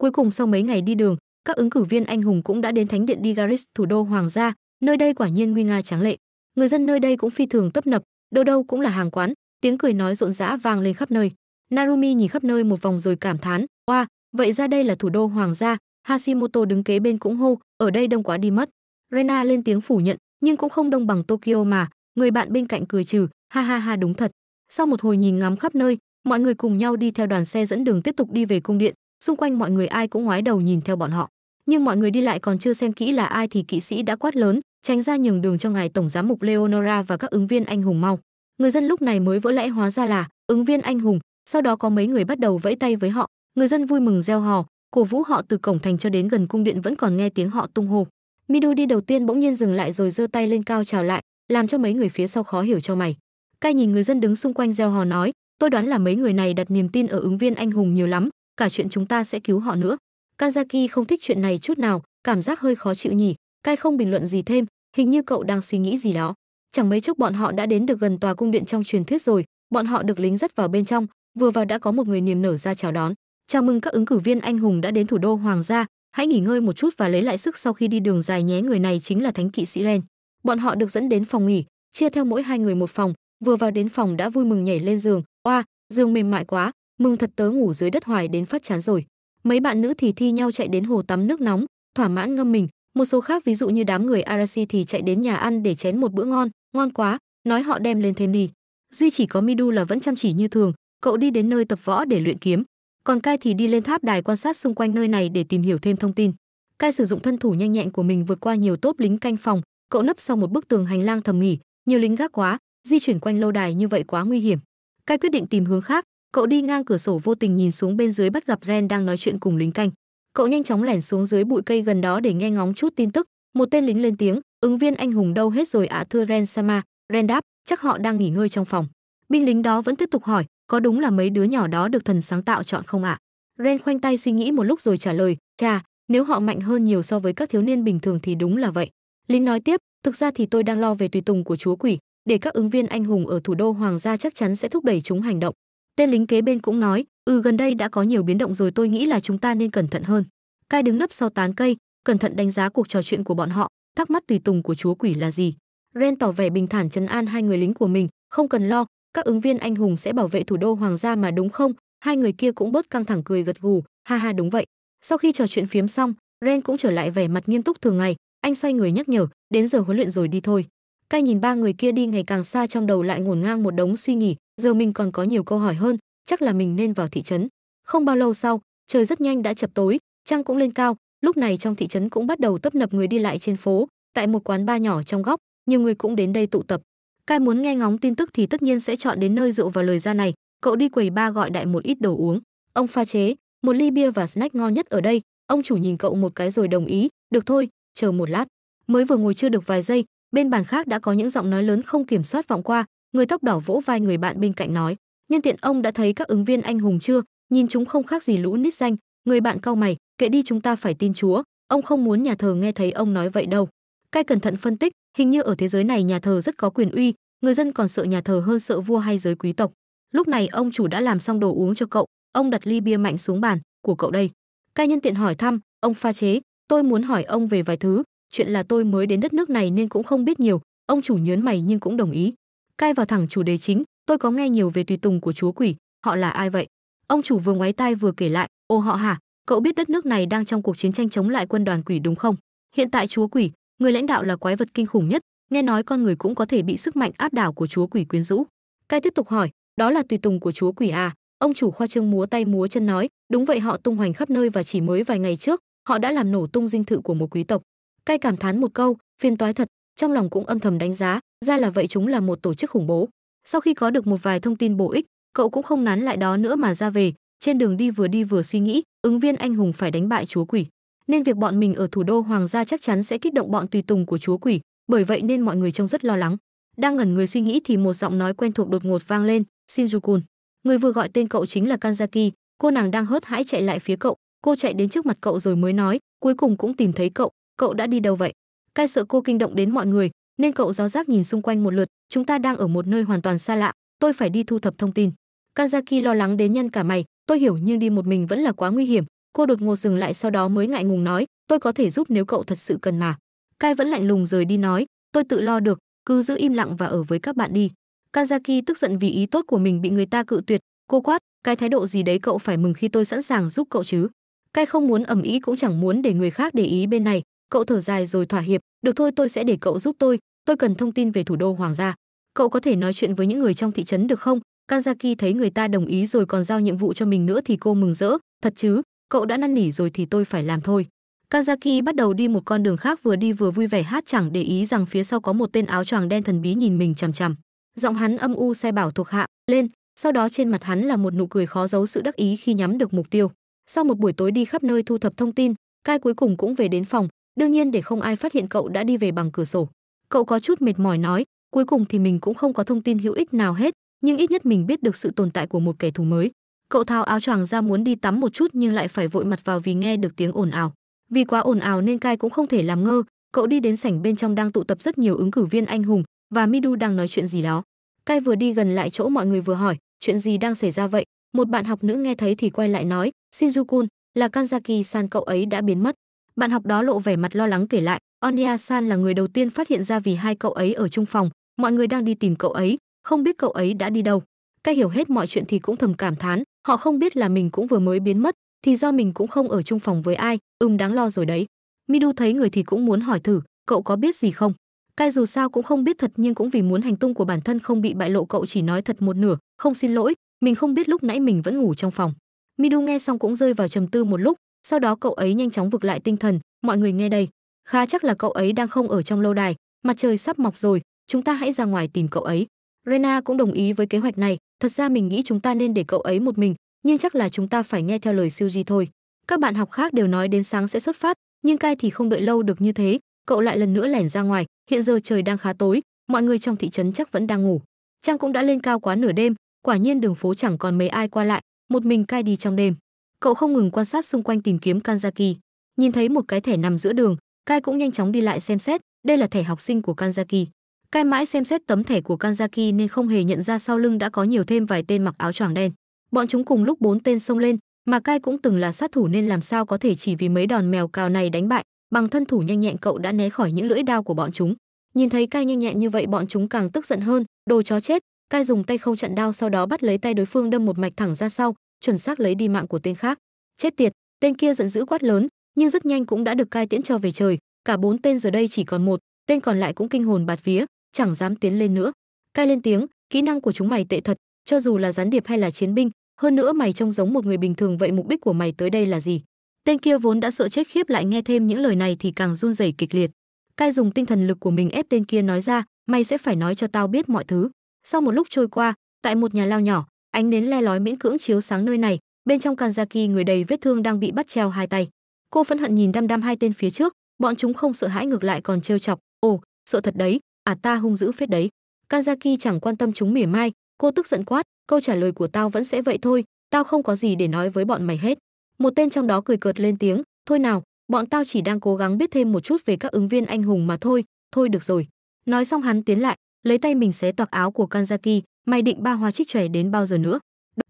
Cuối cùng sau mấy ngày đi đường, các ứng cử viên anh hùng cũng đã đến thánh điện Digaris, thủ đô hoàng gia, nơi đây quả nhiên nguy nga tráng lệ. Người dân nơi đây cũng phi thường tấp nập, đâu đâu cũng là hàng quán, tiếng cười nói rộn rã vang lên khắp nơi. Narumi nhìn khắp nơi một vòng rồi cảm thán, "Oa, vậy ra đây là thủ đô hoàng gia." Hashimoto đứng kế bên cũng hô, "Ở đây đông quá đi mất." Rena lên tiếng phủ nhận, nhưng cũng không đông bằng Tokyo mà, người bạn bên cạnh cười trừ, "Ha ha ha đúng thật." Sau một hồi nhìn ngắm khắp nơi, mọi người cùng nhau đi theo đoàn xe dẫn đường tiếp tục đi về cung điện, xung quanh mọi người ai cũng ngoái đầu nhìn theo bọn họ nhưng mọi người đi lại còn chưa xem kỹ là ai thì kỵ sĩ đã quát lớn tránh ra nhường đường cho ngài tổng giám mục leonora và các ứng viên anh hùng mau người dân lúc này mới vỡ lẽ hóa ra là ứng viên anh hùng sau đó có mấy người bắt đầu vẫy tay với họ người dân vui mừng reo hò cổ vũ họ từ cổng thành cho đến gần cung điện vẫn còn nghe tiếng họ tung hô midu đi đầu tiên bỗng nhiên dừng lại rồi giơ tay lên cao chào lại làm cho mấy người phía sau khó hiểu cho mày cai nhìn người dân đứng xung quanh reo hò nói tôi đoán là mấy người này đặt niềm tin ở ứng viên anh hùng nhiều lắm cả chuyện chúng ta sẽ cứu họ nữa. Kazaki không thích chuyện này chút nào, cảm giác hơi khó chịu nhỉ, Kai không bình luận gì thêm, hình như cậu đang suy nghĩ gì đó. Chẳng mấy chốc bọn họ đã đến được gần tòa cung điện trong truyền thuyết rồi, bọn họ được lính dắt vào bên trong, vừa vào đã có một người niềm nở ra chào đón. Chào mừng các ứng cử viên anh hùng đã đến thủ đô hoàng gia, hãy nghỉ ngơi một chút và lấy lại sức sau khi đi đường dài nhé, người này chính là thánh kỵ sĩ Ren. Bọn họ được dẫn đến phòng nghỉ, chia theo mỗi hai người một phòng, vừa vào đến phòng đã vui mừng nhảy lên giường, oa, giường mềm mại quá, mừng thật tớ ngủ dưới đất hoài đến phát chán rồi mấy bạn nữ thì thi nhau chạy đến hồ tắm nước nóng thỏa mãn ngâm mình một số khác ví dụ như đám người arasi thì chạy đến nhà ăn để chén một bữa ngon ngon quá nói họ đem lên thêm đi duy chỉ có midu là vẫn chăm chỉ như thường cậu đi đến nơi tập võ để luyện kiếm còn cai thì đi lên tháp đài quan sát xung quanh nơi này để tìm hiểu thêm thông tin cai sử dụng thân thủ nhanh nhẹn của mình vượt qua nhiều tốp lính canh phòng cậu nấp sau một bức tường hành lang thầm nghỉ nhiều lính gác quá di chuyển quanh lâu đài như vậy quá nguy hiểm cai quyết định tìm hướng khác Cậu đi ngang cửa sổ vô tình nhìn xuống bên dưới bắt gặp Ren đang nói chuyện cùng lính canh. Cậu nhanh chóng lẻn xuống dưới bụi cây gần đó để nghe ngóng chút tin tức. Một tên lính lên tiếng, ứng viên anh hùng đâu hết rồi ạ thưa Ren Sama. Ren đáp, chắc họ đang nghỉ ngơi trong phòng. Binh lính đó vẫn tiếp tục hỏi, có đúng là mấy đứa nhỏ đó được thần sáng tạo chọn không ạ? Ren khoanh tay suy nghĩ một lúc rồi trả lời, chà, nếu họ mạnh hơn nhiều so với các thiếu niên bình thường thì đúng là vậy. Lính nói tiếp, thực ra thì tôi đang lo về tùy tùng của chúa quỷ, để các ứng viên anh hùng ở thủ đô hoàng gia chắc chắn sẽ thúc đẩy chúng hành động Tên lính kế bên cũng nói, "Ừ gần đây đã có nhiều biến động rồi, tôi nghĩ là chúng ta nên cẩn thận hơn." Cai đứng nấp sau tán cây, cẩn thận đánh giá cuộc trò chuyện của bọn họ, thắc mắc tùy tùng của chúa quỷ là gì. Ren tỏ vẻ bình thản trấn an hai người lính của mình, "Không cần lo, các ứng viên anh hùng sẽ bảo vệ thủ đô hoàng gia mà đúng không?" Hai người kia cũng bớt căng thẳng cười gật gù, "Ha ha đúng vậy." Sau khi trò chuyện phiếm xong, Ren cũng trở lại vẻ mặt nghiêm túc thường ngày, anh xoay người nhắc nhở, "Đến giờ huấn luyện rồi đi thôi." Cai nhìn ba người kia đi ngày càng xa trong đầu lại ngổn ngang một đống suy nghĩ, giờ mình còn có nhiều câu hỏi hơn chắc là mình nên vào thị trấn không bao lâu sau trời rất nhanh đã chập tối trăng cũng lên cao lúc này trong thị trấn cũng bắt đầu tấp nập người đi lại trên phố tại một quán ba nhỏ trong góc nhiều người cũng đến đây tụ tập cai muốn nghe ngóng tin tức thì tất nhiên sẽ chọn đến nơi rượu vào lời ra này cậu đi quầy ba gọi đại một ít đồ uống ông pha chế một ly bia và snack ngon nhất ở đây ông chủ nhìn cậu một cái rồi đồng ý được thôi chờ một lát mới vừa ngồi chưa được vài giây bên bàn khác đã có những giọng nói lớn không kiểm soát vọng qua người tóc đỏ vỗ vai người bạn bên cạnh nói nhân tiện ông đã thấy các ứng viên anh hùng chưa nhìn chúng không khác gì lũ nít danh người bạn cau mày kệ đi chúng ta phải tin chúa ông không muốn nhà thờ nghe thấy ông nói vậy đâu cai cẩn thận phân tích hình như ở thế giới này nhà thờ rất có quyền uy người dân còn sợ nhà thờ hơn sợ vua hay giới quý tộc lúc này ông chủ đã làm xong đồ uống cho cậu ông đặt ly bia mạnh xuống bàn của cậu đây cai nhân tiện hỏi thăm ông pha chế tôi muốn hỏi ông về vài thứ chuyện là tôi mới đến đất nước này nên cũng không biết nhiều ông chủ nhớn mày nhưng cũng đồng ý cai vào thẳng chủ đề chính tôi có nghe nhiều về tùy tùng của chúa quỷ họ là ai vậy ông chủ vừa ngoái tai vừa kể lại ô họ hả cậu biết đất nước này đang trong cuộc chiến tranh chống lại quân đoàn quỷ đúng không hiện tại chúa quỷ người lãnh đạo là quái vật kinh khủng nhất nghe nói con người cũng có thể bị sức mạnh áp đảo của chúa quỷ quyến rũ cai tiếp tục hỏi đó là tùy tùng của chúa quỷ à ông chủ khoa trương múa tay múa chân nói đúng vậy họ tung hoành khắp nơi và chỉ mới vài ngày trước họ đã làm nổ tung dinh thự của một quý tộc cai cảm thán một câu phiền toái thật trong lòng cũng âm thầm đánh giá ra là vậy chúng là một tổ chức khủng bố sau khi có được một vài thông tin bổ ích cậu cũng không nán lại đó nữa mà ra về trên đường đi vừa đi vừa suy nghĩ ứng viên anh hùng phải đánh bại chúa quỷ nên việc bọn mình ở thủ đô hoàng gia chắc chắn sẽ kích động bọn tùy tùng của chúa quỷ bởi vậy nên mọi người trông rất lo lắng đang ngẩn người suy nghĩ thì một giọng nói quen thuộc đột ngột vang lên shinjukun người vừa gọi tên cậu chính là kanzaki cô nàng đang hớt hãi chạy lại phía cậu cô chạy đến trước mặt cậu rồi mới nói cuối cùng cũng tìm thấy cậu cậu đã đi đâu vậy Cai sợ cô kinh động đến mọi người, nên cậu giáo giác nhìn xung quanh một lượt, chúng ta đang ở một nơi hoàn toàn xa lạ, tôi phải đi thu thập thông tin. Kazaki lo lắng đến nhân cả mày, tôi hiểu nhưng đi một mình vẫn là quá nguy hiểm. Cô đột ngột dừng lại sau đó mới ngại ngùng nói, tôi có thể giúp nếu cậu thật sự cần mà. Cai vẫn lạnh lùng rời đi nói, tôi tự lo được, cứ giữ im lặng và ở với các bạn đi. Kazaki tức giận vì ý tốt của mình bị người ta cự tuyệt, cô quát, cái thái độ gì đấy cậu phải mừng khi tôi sẵn sàng giúp cậu chứ. Cai không muốn ầm ĩ cũng chẳng muốn để người khác để ý bên này, cậu thở dài rồi thỏa hiệp, được thôi tôi sẽ để cậu giúp tôi tôi cần thông tin về thủ đô hoàng gia cậu có thể nói chuyện với những người trong thị trấn được không kanzaki thấy người ta đồng ý rồi còn giao nhiệm vụ cho mình nữa thì cô mừng rỡ thật chứ cậu đã năn nỉ rồi thì tôi phải làm thôi Kazaki bắt đầu đi một con đường khác vừa đi vừa vui vẻ hát chẳng để ý rằng phía sau có một tên áo choàng đen thần bí nhìn mình chằm chằm. Giọng hắn âm u sai bảo thuộc hạ, lên, sau đó trên mặt hắn là một nụ cười khó giấu sự đắc ý khi nhắm được mục tiêu. Sau một buổi tối đi khắp nơi thu thập thông tin, Kai cuối cùng cũng về đến phòng, Đương nhiên để không ai phát hiện cậu đã đi về bằng cửa sổ. Cậu có chút mệt mỏi nói, cuối cùng thì mình cũng không có thông tin hữu ích nào hết, nhưng ít nhất mình biết được sự tồn tại của một kẻ thù mới. Cậu tháo áo choàng ra muốn đi tắm một chút nhưng lại phải vội mặt vào vì nghe được tiếng ồn ào. Vì quá ồn ào nên Kai cũng không thể làm ngơ, cậu đi đến sảnh bên trong đang tụ tập rất nhiều ứng cử viên anh hùng và Midu đang nói chuyện gì đó. Kai vừa đi gần lại chỗ mọi người vừa hỏi, chuyện gì đang xảy ra vậy? Một bạn học nữ nghe thấy thì quay lại nói, Shinjuku, là Kanzaki-san cậu ấy đã biến mất. Bạn học đó lộ vẻ mặt lo lắng kể lại, Onia San là người đầu tiên phát hiện ra vì hai cậu ấy ở chung phòng, mọi người đang đi tìm cậu ấy, không biết cậu ấy đã đi đâu. Cái hiểu hết mọi chuyện thì cũng thầm cảm thán, họ không biết là mình cũng vừa mới biến mất, thì do mình cũng không ở chung phòng với ai, ừm đáng lo rồi đấy. Midu thấy người thì cũng muốn hỏi thử, cậu có biết gì không? Cai dù sao cũng không biết thật nhưng cũng vì muốn hành tung của bản thân không bị bại lộ cậu chỉ nói thật một nửa, không xin lỗi, mình không biết lúc nãy mình vẫn ngủ trong phòng. Midu nghe xong cũng rơi vào trầm tư một lúc, sau đó cậu ấy nhanh chóng vực lại tinh thần mọi người nghe đây khá chắc là cậu ấy đang không ở trong lâu đài mặt trời sắp mọc rồi chúng ta hãy ra ngoài tìm cậu ấy rena cũng đồng ý với kế hoạch này thật ra mình nghĩ chúng ta nên để cậu ấy một mình nhưng chắc là chúng ta phải nghe theo lời siêu di thôi các bạn học khác đều nói đến sáng sẽ xuất phát nhưng cai thì không đợi lâu được như thế cậu lại lần nữa lẻn ra ngoài hiện giờ trời đang khá tối mọi người trong thị trấn chắc vẫn đang ngủ trăng cũng đã lên cao quá nửa đêm quả nhiên đường phố chẳng còn mấy ai qua lại một mình cai đi trong đêm cậu không ngừng quan sát xung quanh tìm kiếm kanzaki nhìn thấy một cái thẻ nằm giữa đường kai cũng nhanh chóng đi lại xem xét đây là thẻ học sinh của kanzaki Kai mãi xem xét tấm thẻ của Kanzaki nên không hề nhận ra sau lưng đã có nhiều thêm vài tên mặc áo choàng đen. Bọn chúng cùng lúc bốn tên xông lên, mà Kai cũng từng là sát thủ nên làm sao có thể chỉ vì mấy đòn mèo cào này đánh bại, bằng thân thủ nhanh nhẹn cậu đã né khỏi những lưỡi đao của bọn chúng. Nhìn thấy Kai nhanh nhẹn như vậy bọn chúng càng tức giận hơn, đồ chó chết, Kai dùng tay khâu chặn đao sau đó bắt lấy tay đối phương đâm một mạch thẳng ra sau, chuẩn xác lấy đi mạng của tên khác. Chết tiệt, tên kia giận dữ quát lớn, nhưng rất nhanh cũng đã được cai tiễn cho về trời, cả bốn tên giờ đây chỉ còn một, tên còn lại cũng kinh hồn bạt vía, chẳng dám tiến lên nữa. Cai lên tiếng, kỹ năng của chúng mày tệ thật, cho dù là gián điệp hay là chiến binh, hơn nữa mày trông giống một người bình thường vậy mục đích của mày tới đây là gì? Tên kia vốn đã sợ chết khiếp lại nghe thêm những lời này thì càng run rẩy kịch liệt. Cai dùng tinh thần lực của mình ép tên kia nói ra, mày sẽ phải nói cho tao biết mọi thứ. Sau một lúc trôi qua, tại một nhà lao nhỏ, ánh nến le lói miễn cưỡng chiếu sáng nơi này bên trong kanzaki người đầy vết thương đang bị bắt treo hai tay cô phẫn hận nhìn đăm đăm hai tên phía trước bọn chúng không sợ hãi ngược lại còn trêu chọc ồ sợ thật đấy à ta hung dữ phết đấy kanzaki chẳng quan tâm chúng mỉa mai cô tức giận quát câu trả lời của tao vẫn sẽ vậy thôi tao không có gì để nói với bọn mày hết một tên trong đó cười cợt lên tiếng thôi nào bọn tao chỉ đang cố gắng biết thêm một chút về các ứng viên anh hùng mà thôi thôi được rồi nói xong hắn tiến lại lấy tay mình xé toạc áo của kanzaki mày định ba hoa trích trẻ đến bao giờ nữa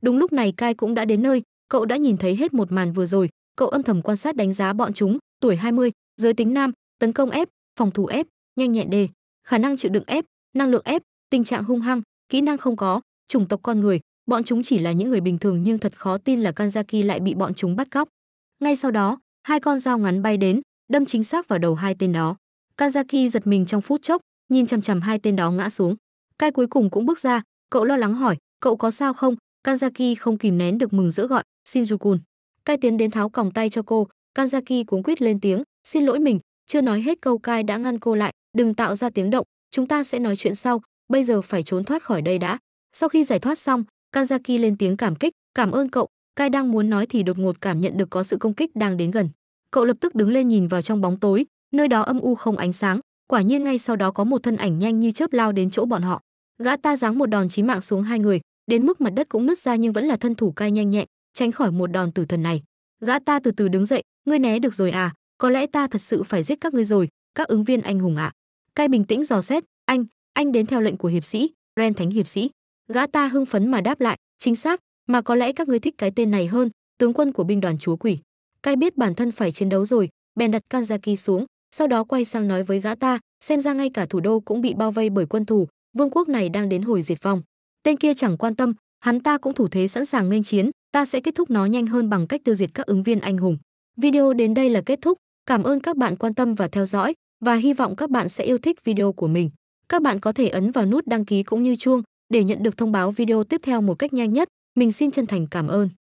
đúng lúc này cai cũng đã đến nơi cậu đã nhìn thấy hết một màn vừa rồi cậu âm thầm quan sát đánh giá bọn chúng tuổi 20, giới tính nam tấn công ép phòng thủ ép nhanh nhẹn đề khả năng chịu đựng ép năng lượng ép tình trạng hung hăng kỹ năng không có chủng tộc con người bọn chúng chỉ là những người bình thường nhưng thật khó tin là kanzaki lại bị bọn chúng bắt cóc ngay sau đó hai con dao ngắn bay đến đâm chính xác vào đầu hai tên đó kanzaki giật mình trong phút chốc nhìn chằm chằm hai tên đó ngã xuống cai cuối cùng cũng bước ra Cậu lo lắng hỏi, cậu có sao không? Kanzaki không kìm nén được mừng rỡ gọi, shinju cai tiến đến tháo còng tay cho cô, Kanzaki cuống quýt lên tiếng, xin lỗi mình, chưa nói hết câu cai đã ngăn cô lại, đừng tạo ra tiếng động, chúng ta sẽ nói chuyện sau, bây giờ phải trốn thoát khỏi đây đã. Sau khi giải thoát xong, Kanzaki lên tiếng cảm kích, cảm ơn cậu, Cai đang muốn nói thì đột ngột cảm nhận được có sự công kích đang đến gần. Cậu lập tức đứng lên nhìn vào trong bóng tối, nơi đó âm u không ánh sáng, quả nhiên ngay sau đó có một thân ảnh nhanh như chớp lao đến chỗ bọn họ gã ta giáng một đòn chí mạng xuống hai người đến mức mặt đất cũng nứt ra nhưng vẫn là thân thủ cai nhanh nhẹn tránh khỏi một đòn tử thần này gã ta từ từ đứng dậy ngươi né được rồi à có lẽ ta thật sự phải giết các ngươi rồi các ứng viên anh hùng ạ cai bình tĩnh dò xét anh anh đến theo lệnh của hiệp sĩ ren thánh hiệp sĩ gã ta hưng phấn mà đáp lại chính xác mà có lẽ các ngươi thích cái tên này hơn tướng quân của binh đoàn chúa quỷ cai biết bản thân phải chiến đấu rồi bèn đặt kanzaki xuống sau đó quay sang nói với gã ta xem ra ngay cả thủ đô cũng bị bao vây bởi quân thù vương quốc này đang đến hồi diệt vong tên kia chẳng quan tâm hắn ta cũng thủ thế sẵn sàng nghênh chiến ta sẽ kết thúc nó nhanh hơn bằng cách tiêu diệt các ứng viên anh hùng video đến đây là kết thúc cảm ơn các bạn quan tâm và theo dõi và hy vọng các bạn sẽ yêu thích video của mình các bạn có thể ấn vào nút đăng ký cũng như chuông để nhận được thông báo video tiếp theo một cách nhanh nhất mình xin chân thành cảm ơn